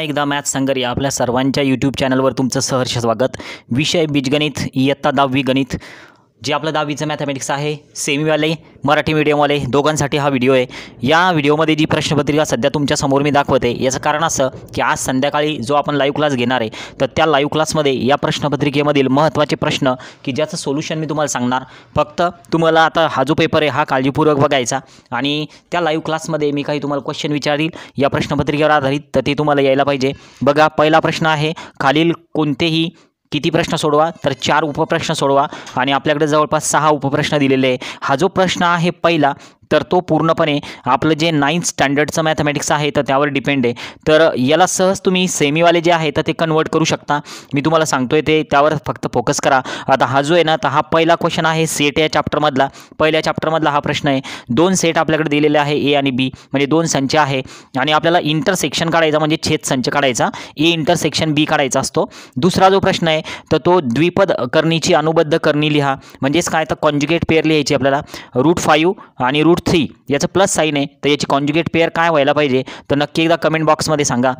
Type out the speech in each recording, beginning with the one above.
एकदा मॅथ सांगर या आपल्या सर्वांच्या यूट्यूब चॅनलवर तुमचं सहर्ष स्वागत विषय बीजगणित इयत्ता दहावी गणित जे आपलं दहावीचं मॅथमॅटिक्स आहे सेमीवाले मराठी मीडियमवाले दोघांसाठी हा व्हिडिओ आहे या व्हिडिओमध्ये जी प्रश्नपत्रिका सध्या तुमच्यासमोर मी दाखवते याचं कारण असं की आज संध्याकाळी जो आपण लाईव्ह क्लास घेणार आहे तर त्या लाईव्ह क्लासमध्ये या प्रश्नपत्रिकेमधील महत्त्वाचे प्रश्न की ज्याचं सोल्युशन मी तुम्हाला सांगणार फक्त तुम्हाला आता हा जो पेपर आहे हा काळजीपूर्वक बघायचा आणि त्या लाईव्ह क्लासमध्ये मी काही तुम्हाला क्वेश्चन विचारील या प्रश्नपत्रिकेवर आधारित तर ते तुम्हाला यायला पाहिजे बघा पहिला प्रश्न आहे खालील कोणतेही किती प्रश्न सोडवा तर चार उपप्रश्न सोडवा आणि आपल्याकडे जवळपास सहा उपप्रश्न दिलेले आहे हा जो प्रश्न आहे पहिला तर तो पूर्णपणे आपलं जे नाईन्थ स्टँडर्डचं मॅथमॅटिक्स आहे तर त्यावर डिपेंड आहे तर याला सहज तुम्ही सेमीवाले जे आहे तर ते कन्वर्ट करू शकता मी तुम्हाला सांगतोय ते त्यावर फक्त फोकस करा आता हा जो आहे ना तर हा पहिला क्वेश्चन आहे सेट या चॅप्टरमधला पहिल्या चॅप्टरमधला हा प्रश्न आहे दोन सेट आपल्याकडे दिलेले आहे ए आणि बी म्हणजे दोन संच आहे आणि आपल्याला इंटरसेक्शन काढायचा म्हणजे छेद संच काढायचा ए इंटरसेक्शन बी काढायचा असतो दुसरा जो प्रश्न आहे तर तो द्विपद करणीची अनुबद्ध करणी लिहा म्हणजेच काय तर कॉन्जुगेट पेअर लिहायची आपल्याला रूट फाईव्ह आणि रूट रूट थ्री याचं प्लस साईन आहे तर याची कॉन्ज्युगेट पेअर काय व्हायला पाहिजे तर नक्की एकदा कमेंट बॉक्समध्ये सांगा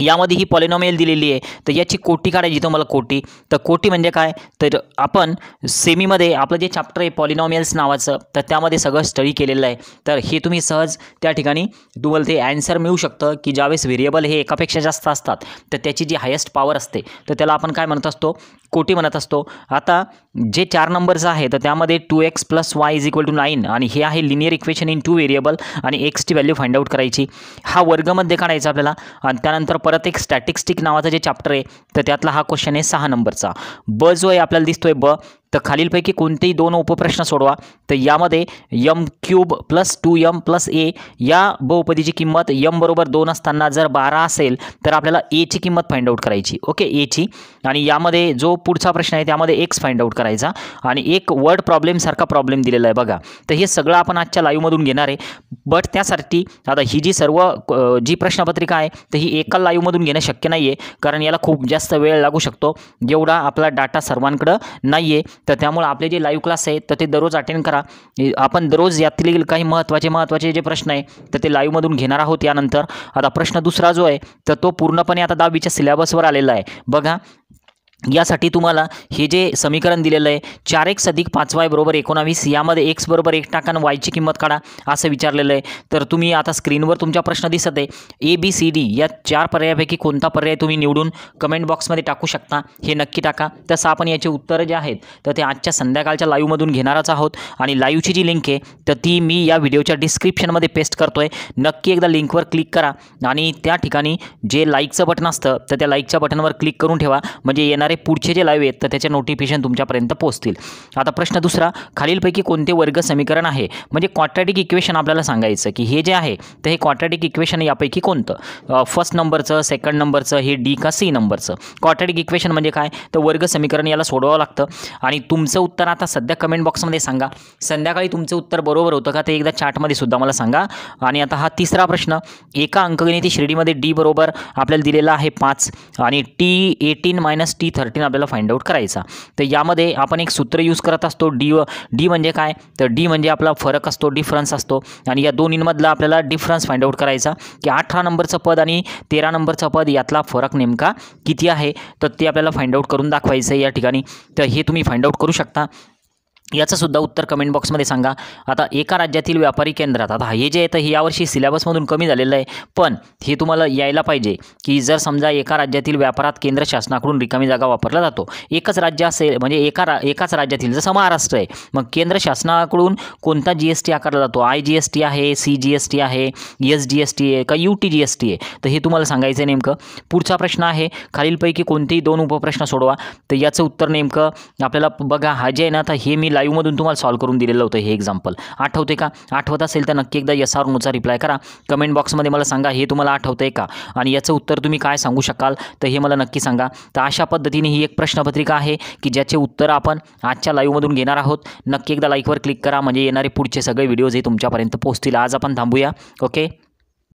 यामध्ये ही पॉलिनॉमियल दिलेली आहे तर याची कोटी काढायची तुम्हाला कोटी तर कोटी म्हणजे काय तर आपण सेमीमध्ये आपलं जे चॅप्टर आहे पॉलिनॉमियल्स नावाचं तर त्यामध्ये सगळं स्टडी केलेलं आहे तर हे तुम्ही सहज त्या ठिकाणी तुम्हाला ते अँसर मिळू शकतं की ज्यावेळेस व्हेरिएबल हे एकापेक्षा जास्त असतात तर त्याची जी हायेस्ट पॉवर असते तर त्याला आपण काय म्हणत असतो कोटी म्हणत असतो आता जे चार नंबर्स आहे तर त्यामध्ये two x plus y is equal to nine आणि हे आहे linear equation in two variable आणि एक्सची व्हॅल्यू फाइंड आउट करायची हा वर्गमध्ये काढायचा आपल्याला आणि त्यानंतर परत एक स्टॅटिस्टिक नावाचं जे चॅप्टर आहे तर त्यातला हा क्वेश्चन आहे सहा नंबरचा ब जो आहे आपल्याला दिसतोय ब तर खालीलपैकी कोणतेही दोन उपप्रश्न सोडवा तर यामध्ये m cube plus two m plus a या बहुपदीची किंमत यम बरोबर दोन असताना जर बारा असेल तर आपल्याला एची किंमत फाइंड आऊट करायची ओके एची आणि यामध्ये जो पुढचा प्रश्न आहे त्यामध्ये एक्स फाइंड आऊट करायचा आणि एक वर्ड प्रॉब्लेमसारखा प्रॉब्लेम दिलेला आहे बघा तर हे सगळं आपण आजच्या लाईव्हमधून घेणार आहे बट त्यासाठी आता ही जी सर्व जी प्रश्नपत्रिका आहे तर ही एका लाईव्हमधून घेणं शक्य नाही आहे कारण याला खूप जास्त वेळ लागू शकतो एवढा आपला डाटा सर्वांकडं नाही आहे तर त्यामुळे आपले जे लाईव्ह क्लास आहेत तर ते दररोज अटेंड करा आपण दररोज यातील काही महत्त्वाचे महत्त्वाचे जे प्रश्न आहे तर ते लाईव्हमधून घेणार आहोत यानंतर आता प्रश्न दुसरा जो आहे तर तो पूर्णपणे आता दहावीच्या सिलेबसवर आलेला आहे बघा यासाठी तुम्हाला हे जे समीकरण दिलेलं आहे चार एक्स अधिक पाच वाय बरोबर एकोणावीस यामध्ये एक्स बरोबर एक टाका आणि वायची किंमत काढा असं विचारलेलं आहे तर तुम्ही आता स्क्रीनवर तुमचा प्रश्न दिसत आहे ए बी सी डी या चार पर्यायापैकी कोणता पर्याय तुम्ही निवडून कमेंट बॉक्समध्ये टाकू शकता हे नक्की टाका तसं आपण याचे उत्तरं जे आहेत तर ते आजच्या संध्याकाळच्या लाईव्हमधून घेणारच आहोत आणि लाईव्हची जी लिंक आहे तर ती मी या व्हिडिओच्या डिस्क्रिप्शनमध्ये पेस्ट करतो आहे नक्की एकदा लिंकवर क्लिक करा आणि त्या ठिकाणी जे लाईकचं बटन असतं तर त्या लाईकच्या बटनवर क्लिक करून ठेवा म्हणजे येणार पुढचे जे लाईव्ह आहेत तर त्याचे नोटिफिकेशन तुमच्यापर्यंत पोहोचतील आता प्रश्न दुसरा खालीलपैकी कोणते वर्ग समीकरण आहे म्हणजे क्वाट्रॅटिक इक्वेशन आपल्याला सांगायचं की हे जे आहे तर हे क्वाड्रॅटिक इक्वेशन यापैकी कोणतं फर्स्ट नंबरचं सेकंड नंबरचं हे डी का सी नंबरचं क्वाट्रॅटिक इक्वेशन म्हणजे काय तर वर्ग समीकरण याला सोडवावं लागतं आणि तुमचं उत्तर आता सध्या कमेंट बॉक्समध्ये सांगा संध्याकाळी तुमचं उत्तर बरोबर होतं का ते एकदा चार्टमध्ये सुद्धा मला सांगा आणि आता हा तिसरा प्रश्न एका अंकगणिती श्रेणीमध्ये डी बरोबर आपल्याला दिलेला आहे पाच आणि t eighteen minus t thirteen आपल्याला फाइंड आउट करायचा तर यामध्ये आपण एक सूत्र यूज करत असतो डी डी म्हणजे काय तर डी म्हणजे आपला फरक असतो डिफरन्स असतो आणि या दोन्हींमधला आपल्याला डिफरन्स फाइंड आउट करायचा की अठरा नंबरचं पद आणि तेरा नंबरचं पद यातला फरक नेमका किती आहे तर ते आपल्याला फाइंड आउट करून दाखवायचं या ठिकाणी तर हे तुम्ही फाइंड आउट करू शकता सुद्धा उत्तर कमेंट बॉक्समध्ये सांगा आता एका राज्यातील व्यापारी केंद्रात आता हे जे येतं हे यावर्षी सिलेबसमधून कमी झालेलं आहे पण हे तुम्हाला यायला पाहिजे की जर समजा एका राज्यातील व्यापारात केंद्र शासनाकडून रिकामी जागा वापरला जातो एकच राज्य असेल म्हणजे एका रा एकाच राज्यातील जसं महाराष्ट्र आहे मग केंद्र शासनाकडून कोणता जी एस टी आकारला जातो आय जी एस टी आहे सी जी एस टी आहे एस जी एस टी आहे का U T G S T आहे तर हे तुम्हाला सांगायचं आहे नेमकं पुढचा प्रश्न आहे खालीलपैकी कोणतेही दोन उपप्रश्न सोडवा तर याचं उत्तर नेमकं आपल्याला बघा हा जे आहे ना आता हे मी लाईव्हमधून तुम्हाला सॉल्व करून दिलेलं होतं हे एक्झाम्पल आठवते का आठवत असेल तर नक्की एकदा यस आर रिप्लाय करा कमेंट बॉक्समध्ये मला सांगा हे तुम्हाला आठवतं आहे का आणि याचं उत्तर तुम्ही काय सांगू शकाल तर हे मला नक्की सांगा तर अशा पद्धतीने ही एक प्रश्नपत्रिका आहे की ज्याचे उत्तर आपण आजच्या लाईव्हमधून घेणार आहोत नक्की एकदा लाईकवर क्लिक करा म्हणजे येणारे पुढचे सगळे व्हिडिओज हे तुमच्यापर्यंत पोहोचतील आज आपण थांबूया ओके